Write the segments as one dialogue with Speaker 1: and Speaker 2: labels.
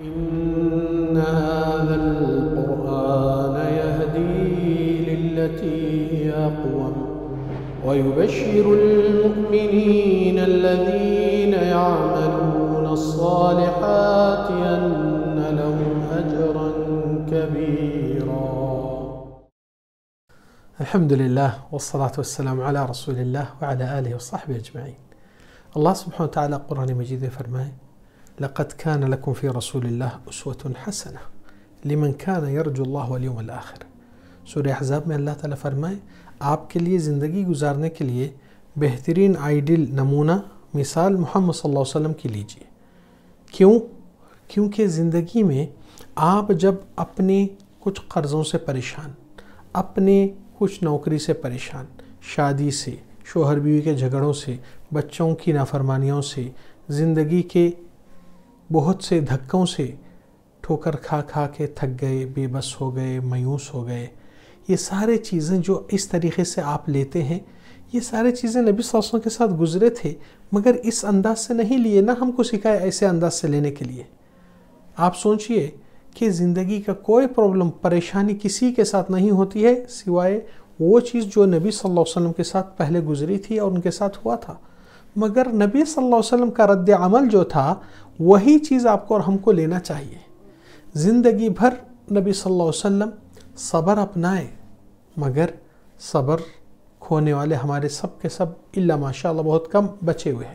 Speaker 1: إن هذا القرآن يهدي للتي هي أقوم ويبشر المؤمنين الذين يعملون الصالحات أن لهم أجرا كبيرا الحمد لله والصلاة والسلام على رسول الله وعلى آله وصحبه أجمعين الله سبحانه وتعالى قرآن مجيد فرمائه لقد كان لكم في رسول الله أسوة حسنة لمن كان يرجو الله واليوم الآخر سورة حضاب میں اللہ تعالیٰ فرمائے آپ کے لیے زندگی گزارنے کے لیے بہترین آئیڈیل نمونہ مثال محمد صلی اللہ علیہ وسلم کی لیجئے کیوں کیونکہ زندگی میں آپ جب اپنے کچھ قرضوں سے پریشان اپنے کچھ نوکری سے پریشان شادی سے شوہر بیوی کے جھگڑوں سے بچوں کی نافرمانیوں سے زندگی کے بہت سے دھکوں سے ٹھوکر کھا کھا کے تھک گئے بے بس ہو گئے میوس ہو گئے یہ سارے چیزیں جو اس طریقے سے آپ لیتے ہیں یہ سارے چیزیں نبی صلی اللہ علیہ وسلم کے ساتھ گزرے تھے مگر اس انداز سے نہیں لیے نہ ہم کو سکھائے ایسے انداز سے لینے کے لیے آپ سوچئے کہ زندگی کا کوئی پرابلم پریشانی کسی کے ساتھ نہیں ہوتی ہے سوائے وہ چیز جو نبی صلی اللہ علیہ وسلم کے ساتھ پہلے گزری تھی اور ان کے ساتھ ہوا تھا مگر نبی صلی اللہ علیہ وسلم کا رد عمل جو تھا وہی چیز آپ کو اور ہم کو لینا چاہیے زندگی بھر نبی صلی اللہ علیہ وسلم صبر اپنائیں مگر صبر کھونے والے ہمارے سب کے سب اللہ ماشاء اللہ بہت کم بچے ہوئے ہیں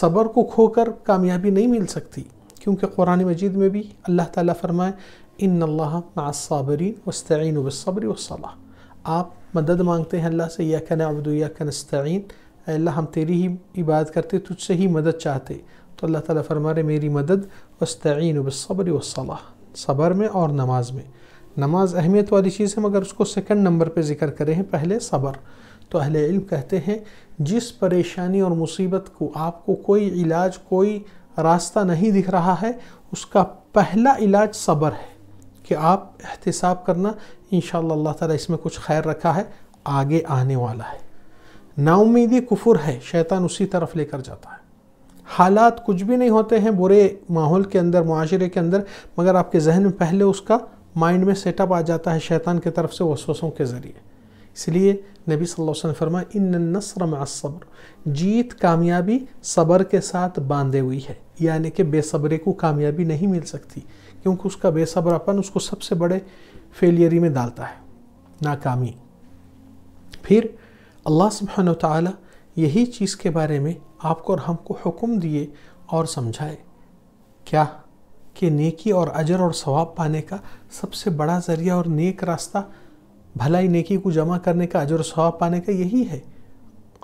Speaker 1: صبر کو کھو کر کامیابی نہیں مل سکتی کیونکہ قرآن مجید میں بھی اللہ تعالیٰ فرمائے ان اللہ الصابرین وسترین بالصبر والصلاح آپ مدد مانگتے ہیں اللہ سے ابدو یا کن استعین اے اللہ ہم تیری ہی عبادت کرتے تجھ سے ہی مدد چاہتے تو اللہ تعالیٰ فرمارے میری مدد بسطعین بالصبر والصلاح صبر میں اور نماز میں نماز اہمیت والی چیز ہے مگر اس کو سیکنڈ نمبر پہ ذکر کرے ہیں پہلے صبر تو اہل علم کہتے ہیں جس پریشانی اور مصیبت کو آپ کو کوئی علاج کوئی راستہ نہیں دکھ رہا ہے اس کا پہلا علاج صبر ہے کہ آپ احتساب کرنا انشاءاللہ اللہ تعالیٰ اس میں کچھ خیر رکھا ہے آگے آنے والا ہے نامیدی کفر ہے شیطان اسی طرف لے کر جاتا ہے حالات کچھ بھی نہیں ہوتے ہیں برے ماحول کے اندر معاشرے کے اندر مگر آپ کے ذہن میں پہلے اس کا مائنڈ میں سیٹ اپ آ جاتا ہے شیطان کے طرف سے وسوسوں کے ذریعے اس لیے نبی صلی اللہ علیہ وسلم فرما ان النصر مع الصبر جیت کامیابی صبر کے ساتھ باندھے ہوئی ہے یعنی کہ بے صبرے کو کامیابی نہیں مل سکتی کیونکہ اس کا بے صبر اپن اس کو سب سے بڑے فیلیری میں ڈالتا ہے ناکامی پھر اللہ سبحانہ و تعالیٰ یہی چیز کے بارے میں آپ کو اور ہم کو حکم دیے اور سمجھائے کیا کہ نیکی اور اجر اور ثواب پانے کا سب سے بڑا ذریعہ اور نیک راستہ بھلائی نیکی کو جمع کرنے کا اجر و ثواب پانے کا یہی ہے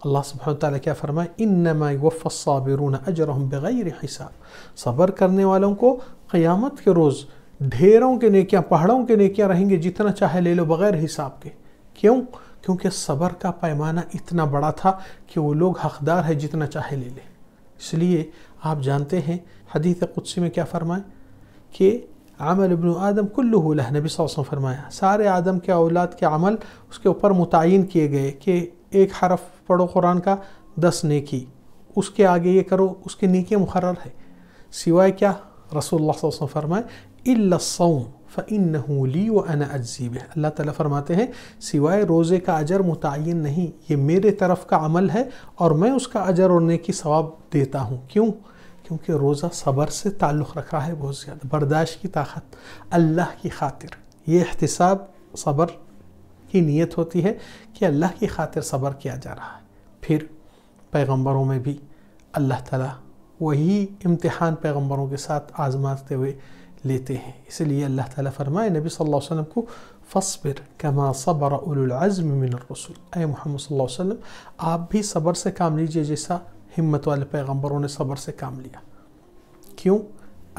Speaker 1: اللہ سبحانہ تعالیٰ کیا فرمائے انما ان الصابرون اجرهم بغیر حساب صبر کرنے والوں کو قیامت کے روز ڈھیروں کے نیکیاں پہاڑوں کے نیکیاں رہیں گے جتنا چاہے لے لو بغیر حساب کے کیوں کیونکہ صبر کا پیمانہ اتنا بڑا تھا کہ وہ لوگ حقدار ہے جتنا چاہے لے لیں اس لیے آپ جانتے ہیں حدیث قدسی میں کیا فرمائیں کہ عمل ابن آدم کلو نبی صلی اللہ علیہ وسلم فرمایا سارے آدم کے اولاد کے عمل اس کے اوپر متعین کیے گئے کہ ایک حرف پڑھو قرآن کا دس نیکی اس کے آگے یہ کرو اس کے نیکی مقرر ہے سوائے کیا رسول اللہ صلی اللہ علیہ وسلم فرمائے السوں فَإِنَّهُ لِي وَأَنَا أَجْزِي بِهِ اللہ تعالیٰ فرماتے ہیں سوائے روزے کا اجر متعین نہیں یہ میرے طرف کا عمل ہے اور میں اس کا اجر اور نیکی ثواب دیتا ہوں کیوں کیونکہ روزہ صبر سے تعلق رکھ رہا ہے بہت زیادہ برداشت کی طاقت اللہ کی خاطر یہ احتساب صبر کی نیت ہوتی ہے کہ اللہ کی خاطر صبر کیا جا رہا ہے پھر پیغمبروں میں بھی اللہ تعالیٰ وہی امتحان پیغمبروں کے ساتھ آزماتے ہوئے لیتے ہیں اس لیے اللہ تعالیٰ فرمائے نبی صلی اللہ علیہ وسلم کو فصبر صبر اولو العزم من الرسول اے محمد صلی اللہ علیہ وسلم آپ بھی صبر سے کام لیجئے جیسا ہمت والے پیغمبروں نے صبر سے کام لیا کیوں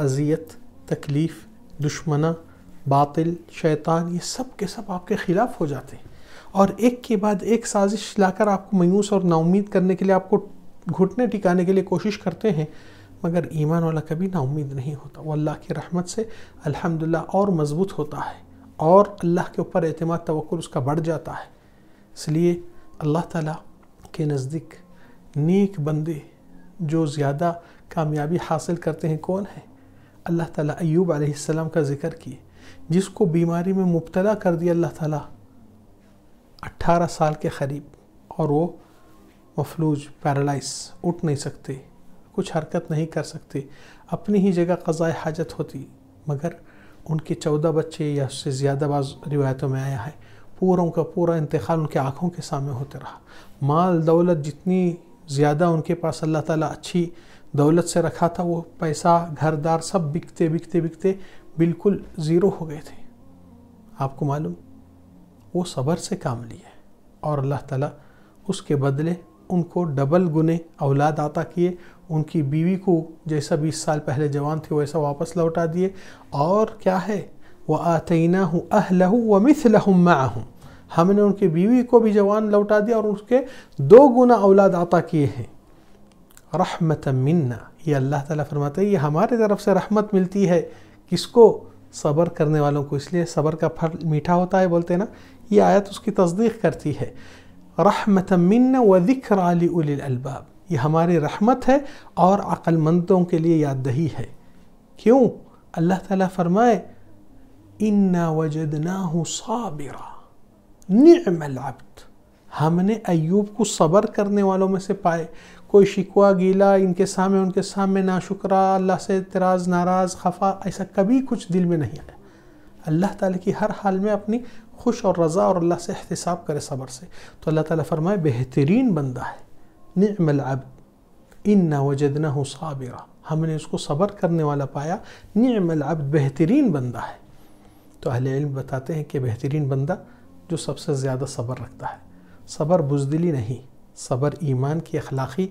Speaker 1: اذیت تکلیف دشمنہ باطل شیطان یہ سب کے سب آپ کے خلاف ہو جاتے ہیں اور ایک کے بعد ایک سازش لا کر آپ کو میوس اور ناؤید کرنے کے لیے آپ کو گھٹنے ٹکانے کے لیے کوشش کرتے ہیں مگر ایمان والا کبھی نا امید نہیں ہوتا وہ اللہ کی رحمت سے الحمدللہ اور مضبوط ہوتا ہے اور اللہ کے اوپر اعتماد توقع اس کا بڑھ جاتا ہے اس لیے اللہ تعالیٰ کے نزدیک نیک بندے جو زیادہ کامیابی حاصل کرتے ہیں کون ہیں اللہ تعالیٰ ایوب علیہ السلام کا ذکر کیے جس کو بیماری میں مبتلا کر دیا اللہ تعالیٰ اٹھارہ سال کے قریب اور وہ مفلوج پیرالائز اٹھ نہیں سکتے کچھ حرکت نہیں کر سکتے اپنی ہی جگہ قضاء حاجت ہوتی مگر ان کے چودہ بچے یا اس سے زیادہ بعض روایتوں میں آیا ہے پوروں کا پورا انتقال ان کے آنکھوں کے سامنے ہوتے رہا مال دولت جتنی زیادہ ان کے پاس اللہ تعالیٰ اچھی دولت سے رکھا تھا وہ پیسہ گھر دار سب بکتے بکتے بکتے بالکل زیرو ہو گئے تھے آپ کو معلوم وہ صبر سے کام لیا اور اللہ تعالیٰ اس کے بدلے ان کو ڈبل گنے اولاد عطا کیے ان کی بیوی کو جیسا بیس سال پہلے جوان تھے ویسا واپس لوٹا دیے اور کیا ہے وہ آ ہوں اہ و ہوں ہم نے ان کی بیوی کو بھی جوان لوٹا دیا اور اس کے دو گنا اولاد عطا کیے ہیں منا یہ اللہ تعالیٰ فرماتا ہے یہ ہمارے طرف سے رحمت ملتی ہے کس کو صبر کرنے والوں کو اس لیے صبر کا پھل میٹھا ہوتا ہے بولتے نا یہ آیت اس کی تصدیق کرتی ہے منا و ذکر علی الی الباب یہ ہماری رحمت ہے اور عقل مندوں کے لیے یاد دہی ہے کیوں اللہ تعالیٰ فرمائے اِنَّا وَجَدْنَاهُ صَابِرًا نِعْمَ ہوں ہم نے ایوب کو صبر کرنے والوں میں سے پائے کوئی شکوا گیلا ان کے سامنے ان کے سامنے ناشکرہ اللہ سے اعتراض ناراض خفا ایسا کبھی کچھ دل میں نہیں آیا اللہ تعالیٰ کی ہر حال میں اپنی خوش اور رضا اور اللہ سے احتساب کرے صبر سے تو اللہ تعالیٰ فرمائے بہترین بندہ ہے نعم العبد انا وجدناه صابرا ہم نے اس کو صبر کرنے والا پایا نعم العبد بہترین بندہ ہے تو اہل علم بتاتے ہیں کہ بہترین بندہ جو سب سے زیادہ صبر رکھتا ہے صبر بزدلی نہیں صبر ایمان کی اخلاقی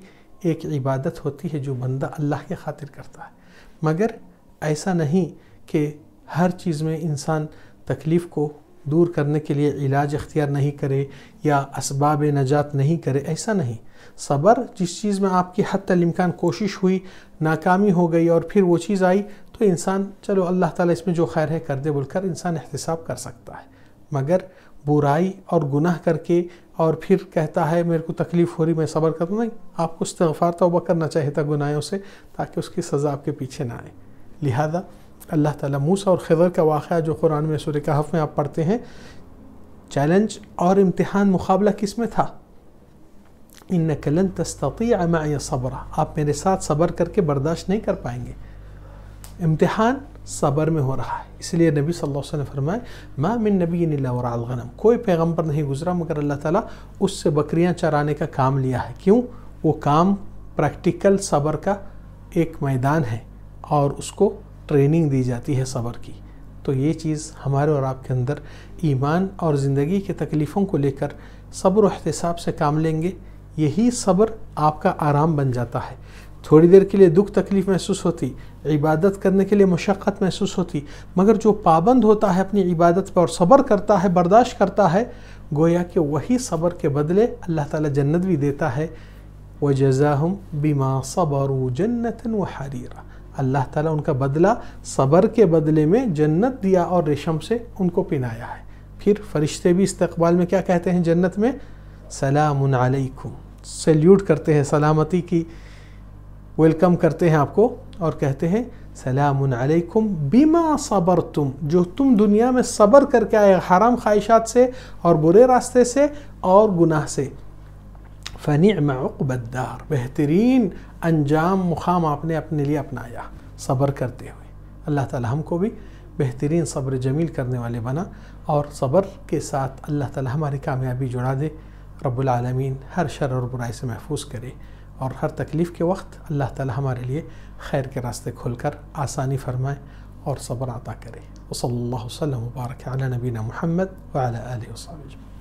Speaker 1: ایک عبادت ہوتی ہے جو بندہ اللہ کے خاطر کرتا ہے مگر ایسا نہیں کہ ہر چیز میں انسان تکلیف کو دور کرنے کے لیے علاج اختیار نہیں کرے یا اسباب نجات نہیں کرے ایسا نہیں صبر جس چیز میں آپ کی حد امکان کوشش ہوئی ناکامی ہو گئی اور پھر وہ چیز آئی تو انسان چلو اللہ تعالیٰ اس میں جو خیر ہے کر دے بول کر انسان احتساب کر سکتا ہے مگر برائی اور گناہ کر کے اور پھر کہتا ہے میرے کو تکلیف ہو رہی میں صبر کروں نہیں آپ کو استغفار توبہ کرنا چاہیے تھا گناہوں سے تاکہ اس کی سزا آپ کے پیچھے نہ آئے لہذا اللہ تعالیٰ موسا اور خضر کا واقعہ جو قرآن میں سورہ کہف میں آپ پڑھتے ہیں چیلنج اور امتحان مقابلہ کس میں تھا ان قلن تستطیع معی صبر آپ میرے ساتھ صبر کر کے برداشت نہیں کر پائیں گے امتحان صبر میں ہو رہا ہے اس لیے نبی صلی اللہ علیہ نے فرمائے من نبی اللہ ورع الغنم کوئی پیغمبر نہیں گزرا مگر اللہ تعالیٰ اس سے بکریاں چرانے کا کام لیا ہے کیوں وہ کام پریکٹیکل صبر کا ایک میدان ہے اور اس کو ٹریننگ دی جاتی ہے صبر کی تو یہ چیز ہمارے اور آپ کے اندر ایمان اور زندگی کے تکلیفوں کو لے کر صبر و احتساب سے کام لیں گے یہی صبر آپ کا آرام بن جاتا ہے تھوڑی دیر کے لیے دکھ تکلیف محسوس ہوتی عبادت کرنے کے لیے مشقت محسوس ہوتی مگر جو پابند ہوتا ہے اپنی عبادت پر اور صبر کرتا ہے برداشت کرتا ہے گویا کہ وہی صبر کے بدلے اللہ تعالیٰ جنت بھی دیتا ہے وہ جزا ہوں بیما صبر و حریرہ اللہ تعالیٰ ان کا بدلہ صبر کے بدلے میں جنت دیا اور ریشم سے ان کو پنایا ہے پھر فرشتے بھی استقبال میں کیا کہتے ہیں جنت میں سلام علیکم سیلیوٹ کرتے ہیں سلامتی کی ویلکم کرتے ہیں آپ کو اور کہتے ہیں سلام علیکم بیما صبرتم جو تم دنیا میں صبر کر کے آئے حرام خواہشات سے اور برے راستے سے اور گناہ سے فنعم عقب الدار بہترین انجام مخام آپ نے اپنے لیے اپنایا صبر کرتے ہوئے اللہ تعالی ہم کو بھی بہترین صبر جمیل کرنے والے بنا اور صبر کے ساتھ اللہ تعالی ہماری کامیابی جڑا دے رب العالمین ہر شر اور برائی سے محفوظ کرے اور ہر تکلیف کے وقت اللہ تعالی ہمارے لیے خیر کے راستے کھل کر آسانی فرمائے اور صبر عطا کرے وصلی اللہ وسلم مبارک علی نبینا محمد وعلى آلہ وصحبہ اجمعین